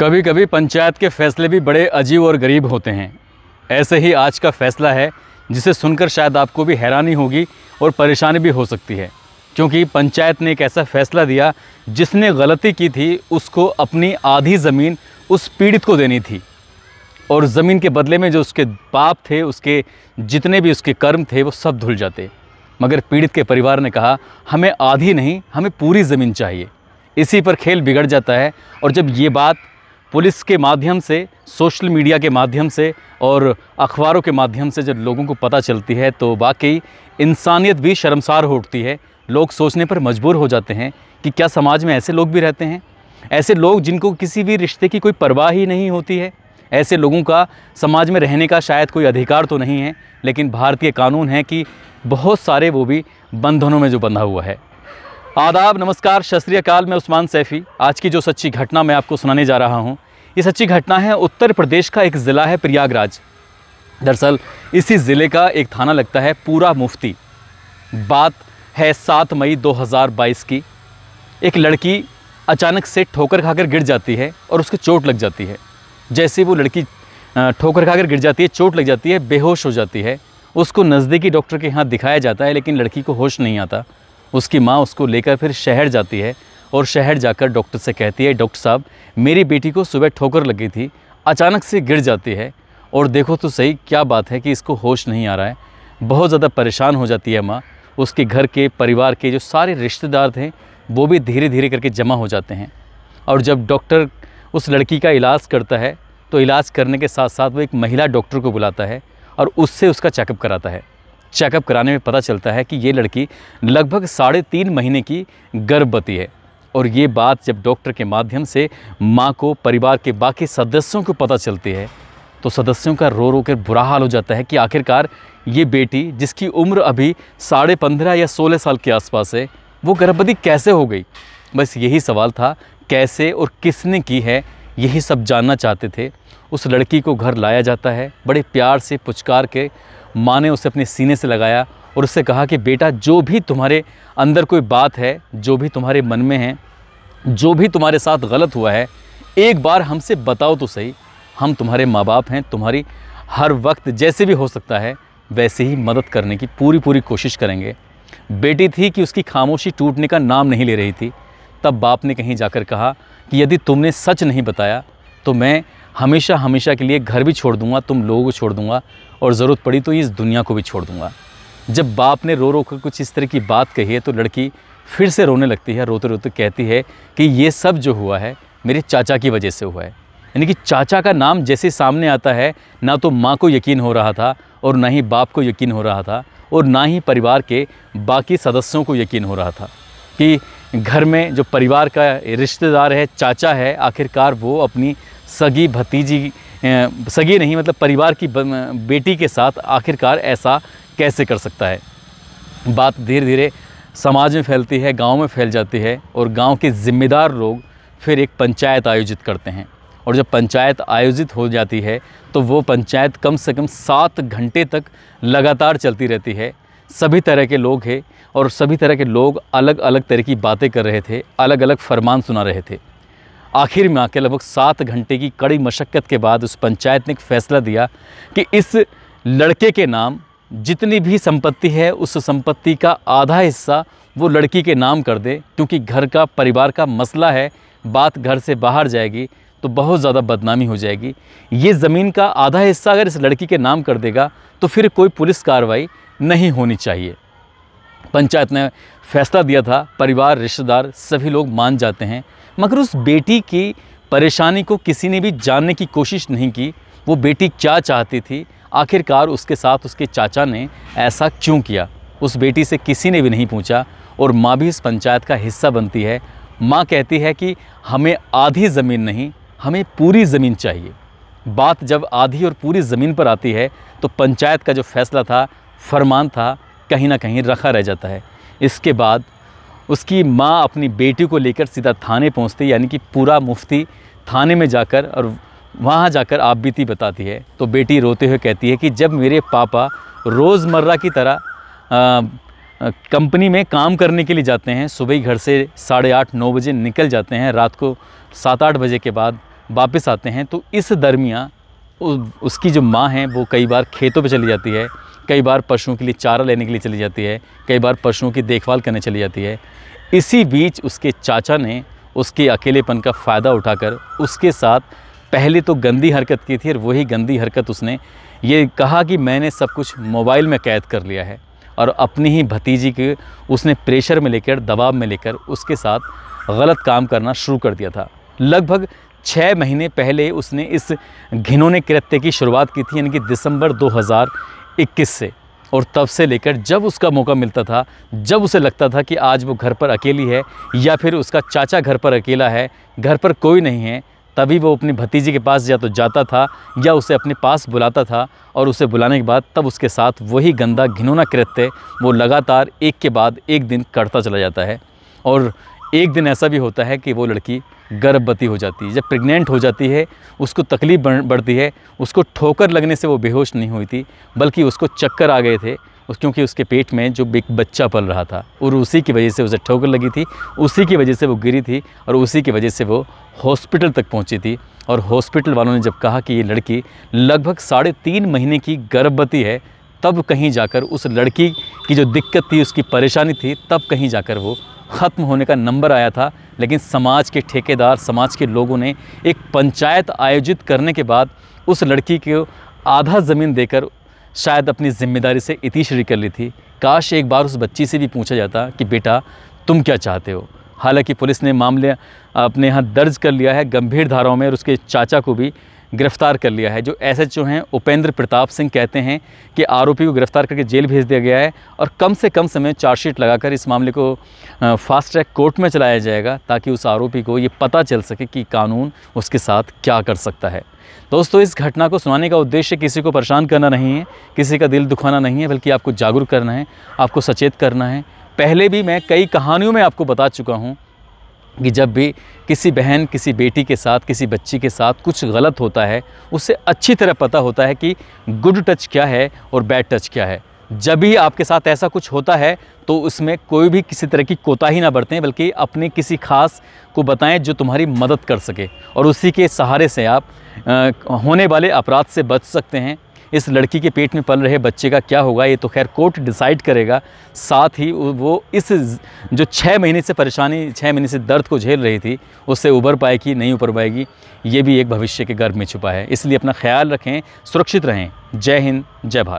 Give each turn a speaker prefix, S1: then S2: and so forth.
S1: कभी कभी पंचायत के फैसले भी बड़े अजीब और गरीब होते हैं ऐसे ही आज का फैसला है जिसे सुनकर शायद आपको भी हैरानी होगी और परेशानी भी हो सकती है क्योंकि पंचायत ने एक ऐसा फैसला दिया जिसने गलती की थी उसको अपनी आधी ज़मीन उस पीड़ित को देनी थी और ज़मीन के बदले में जो उसके बाप थे उसके जितने भी उसके कर्म थे वो सब धुल जाते मगर पीड़ित के परिवार ने कहा हमें आधी नहीं हमें पूरी ज़मीन चाहिए इसी पर खेल बिगड़ जाता है और जब ये बात पुलिस के माध्यम से सोशल मीडिया के माध्यम से और अखबारों के माध्यम से जब लोगों को पता चलती है तो वाकई इंसानियत भी शर्मसार हो उठती है लोग सोचने पर मजबूर हो जाते हैं कि क्या समाज में ऐसे लोग भी रहते हैं ऐसे लोग जिनको किसी भी रिश्ते की कोई परवाह ही नहीं होती है ऐसे लोगों का समाज में रहने का शायद कोई अधिकार तो नहीं है लेकिन भारतीय कानून है कि बहुत सारे वो भी बंधनों में जो बंधा हुआ है आदाब नमस्कार शस्त्रीकाल में उस्मान सैफ़ी आज की जो सच्ची घटना मैं आपको सुनाने जा रहा हूँ ये सच्ची घटना है उत्तर प्रदेश का एक ज़िला है प्रयागराज दरअसल इसी ज़िले का एक थाना लगता है पूरा मुफ्ती बात है सात मई 2022 की एक लड़की अचानक से ठोकर खाकर गिर जाती है और उसको चोट लग जाती है जैसे वो लड़की ठोकर खाकर गिर जाती है चोट लग जाती है बेहोश हो जाती है उसको नज़दीकी डॉक्टर के यहाँ दिखाया जाता है लेकिन लड़की को होश नहीं आता उसकी माँ उसको लेकर फिर शहर जाती है और शहर जाकर डॉक्टर से कहती है डॉक्टर साहब मेरी बेटी को सुबह ठोकर लगी थी अचानक से गिर जाती है और देखो तो सही क्या बात है कि इसको होश नहीं आ रहा है बहुत ज़्यादा परेशान हो जाती है माँ उसके घर के परिवार के जो सारे रिश्तेदार थे वो भी धीरे धीरे करके जमा हो जाते हैं और जब डॉक्टर उस लड़की का इलाज करता है तो इलाज करने के साथ साथ वो एक महिला डॉक्टर को बुलाता है और उससे उसका चेकअप कराता है चेकअप कराने में पता चलता है कि ये लड़की लगभग साढ़े तीन महीने की गर्भवती है और ये बात जब डॉक्टर के माध्यम से माँ को परिवार के बाकी सदस्यों को पता चलती है तो सदस्यों का रो रो कर बुरा हाल हो जाता है कि आखिरकार ये बेटी जिसकी उम्र अभी साढ़े पंद्रह या सोलह साल के आसपास है वो गर्भवती कैसे हो गई बस यही सवाल था कैसे और किसने की है यही सब जानना चाहते थे उस लड़की को घर लाया जाता है बड़े प्यार से पुचकार के माँ ने उसे अपने सीने से लगाया और उससे कहा कि बेटा जो भी तुम्हारे अंदर कोई बात है जो भी तुम्हारे मन में है जो भी तुम्हारे साथ गलत हुआ है एक बार हमसे बताओ तो सही हम तुम्हारे माँ बाप हैं तुम्हारी हर वक्त जैसे भी हो सकता है वैसे ही मदद करने की पूरी पूरी कोशिश करेंगे बेटी थी कि उसकी खामोशी टूटने का नाम नहीं ले रही थी तब बाप ने कहीं जाकर कहा कि यदि तुमने सच नहीं बताया तो मैं हमेशा हमेशा के लिए घर भी छोड़ दूंगा तुम लोगों को छोड़ दूँगा और ज़रूरत पड़ी तो इस दुनिया को भी छोड़ दूंगा जब बाप ने रो रो कर कुछ इस तरह की बात कही है तो लड़की फिर से रोने लगती है रोते रोते कहती है कि ये सब जो हुआ है मेरे चाचा की वजह से हुआ है यानी कि चाचा का नाम जैसे सामने आता है ना तो माँ को यकीन हो रहा था और ना ही बाप को यकीन हो रहा था और ना ही परिवार के बाकी सदस्यों को यकीन हो रहा था कि घर में जो परिवार का रिश्तेदार है चाचा है आखिरकार वो अपनी सगी भतीजी सगी नहीं मतलब परिवार की बेटी के साथ आखिरकार ऐसा कैसे कर सकता है बात धीरे धीरे समाज में फैलती है गांव में फैल जाती है और गांव के ज़िम्मेदार लोग फिर एक पंचायत आयोजित करते हैं और जब पंचायत आयोजित हो जाती है तो वो पंचायत कम से कम सात घंटे तक लगातार चलती रहती है सभी तरह के लोग हैं और सभी तरह के लोग अलग अलग तरह की बातें कर रहे थे अलग अलग फरमान सुना रहे थे आखिर में आके लगभग सात घंटे की कड़ी मशक्क़त के बाद उस पंचायत ने एक फ़ैसला दिया कि इस लड़के के नाम जितनी भी संपत्ति है उस संपत्ति का आधा हिस्सा वो लड़की के नाम कर दे क्योंकि घर का परिवार का मसला है बात घर से बाहर जाएगी तो बहुत ज़्यादा बदनामी हो जाएगी ये ज़मीन का आधा हिस्सा अगर इस लड़की के नाम कर देगा तो फिर कोई पुलिस कार्रवाई नहीं होनी चाहिए पंचायत ने फैसला दिया था परिवार रिश्तेदार सभी लोग मान जाते हैं मगर उस बेटी की परेशानी को किसी ने भी जानने की कोशिश नहीं की वो बेटी क्या चाहती थी आखिरकार उसके साथ उसके चाचा ने ऐसा क्यों किया उस बेटी से किसी ने भी नहीं पूछा और माँ भी इस पंचायत का हिस्सा बनती है माँ कहती है कि हमें आधी ज़मीन नहीं हमें पूरी ज़मीन चाहिए बात जब आधी और पूरी ज़मीन पर आती है तो पंचायत का जो फैसला था फरमान था कहीं ना कहीं रखा रह जाता है इसके बाद उसकी माँ अपनी बेटी को लेकर सीधा थाने पहुँचती यानी कि पूरा मुफ्ती थाने में जाकर और वहाँ जाकर आप बीती बताती है तो बेटी रोते हुए कहती है कि जब मेरे पापा रोज़मर्रा की तरह कंपनी में काम करने के लिए जाते हैं सुबह ही घर से साढ़े आठ नौ बजे निकल जाते हैं रात को सात आठ बजे के बाद वापस आते हैं तो इस दरमिया उसकी जो माँ है वो कई बार खेतों पर चली जाती है कई बार पशुओं के लिए चारा लेने के लिए चली जाती है कई बार पशुओं की देखभाल करने चली जाती है इसी बीच उसके चाचा ने उसके अकेलेपन का फ़ायदा उठाकर उसके साथ पहले तो गंदी हरकत की थी और वही गंदी हरकत उसने ये कहा कि मैंने सब कुछ मोबाइल में कैद कर लिया है और अपनी ही भतीजी के उसने प्रेशर में लेकर दबाव में लेकर उसके साथ गलत काम करना शुरू कर दिया था लगभग छः महीने पहले उसने इस घिनौने कृत्य की शुरुआत की थी यानी कि दिसंबर इक्कीस से और तब से लेकर जब उसका मौका मिलता था जब उसे लगता था कि आज वो घर पर अकेली है या फिर उसका चाचा घर पर अकेला है घर पर कोई नहीं है तभी वो अपनी भतीजी के पास या तो जाता था या उसे अपने पास बुलाता था और उसे बुलाने के बाद तब उसके साथ वही गंदा घिनौना कृत्य वो लगातार एक के बाद एक दिन करता चला जाता है और एक दिन ऐसा भी होता है कि वो लड़की गर्भवती हो जाती है जब प्रेग्नेंट हो जाती है उसको तकलीफ बढ़ती है उसको ठोकर लगने से वो बेहोश नहीं हुई थी बल्कि उसको चक्कर आ गए थे उस क्योंकि उसके पेट में जो बिग बच्चा पल रहा था और उसी की वजह से उसे ठोकर लगी थी उसी की वजह से वो गिरी थी और उसी की वजह से वो हॉस्पिटल तक पहुंची थी और हॉस्पिटल वालों ने जब कहा कि ये लड़की लगभग साढ़े तीन महीने की गर्भवती है तब कहीं जाकर उस लड़की की जो दिक्कत थी उसकी परेशानी थी तब कहीं जाकर वो ख़त्म होने का नंबर आया था लेकिन समाज के ठेकेदार समाज के लोगों ने एक पंचायत आयोजित करने के बाद उस लड़की को आधा ज़मीन देकर शायद अपनी जिम्मेदारी से इतिश्री कर ली थी काश एक बार उस बच्ची से भी पूछा जाता कि बेटा तुम क्या चाहते हो हालांकि पुलिस ने मामले अपने यहाँ दर्ज कर लिया है गंभीर धाराओं में और उसके चाचा को भी गिरफ्तार कर लिया है जो एस एच हैं उपेंद्र प्रताप सिंह कहते हैं कि आरोपी को गिरफ्तार करके जेल भेज दिया गया है और कम से कम समय चार्जशीट लगाकर इस मामले को फास्ट ट्रैक कोर्ट में चलाया जाएगा ताकि उस आरोपी को ये पता चल सके कि कानून उसके साथ क्या कर सकता है दोस्तों इस घटना को सुनाने का उद्देश्य किसी को परेशान करना नहीं है किसी का दिल दुखाना नहीं है बल्कि आपको जागरूक करना है आपको सचेत करना है पहले भी मैं कई कहानियों में आपको बता चुका हूँ कि जब भी किसी बहन किसी बेटी के साथ किसी बच्ची के साथ कुछ गलत होता है उससे अच्छी तरह पता होता है कि गुड टच क्या है और बैड टच क्या है जब भी आपके साथ ऐसा कुछ होता है तो उसमें कोई भी किसी तरह की कोताही ना बरतें बल्कि अपने किसी खास को बताएं जो तुम्हारी मदद कर सके और उसी के सहारे से आप आ, होने वाले अपराध से बच सकते हैं इस लड़की के पेट में पल रहे बच्चे का क्या होगा ये तो खैर कोर्ट डिसाइड करेगा साथ ही वो इस जो छः महीने से परेशानी छः महीने से दर्द को झेल रही थी उससे उबर पाएगी नहीं उबर पाएगी ये भी एक भविष्य के गर्भ में छुपा है इसलिए अपना ख्याल रखें सुरक्षित रहें जय हिंद जय भारत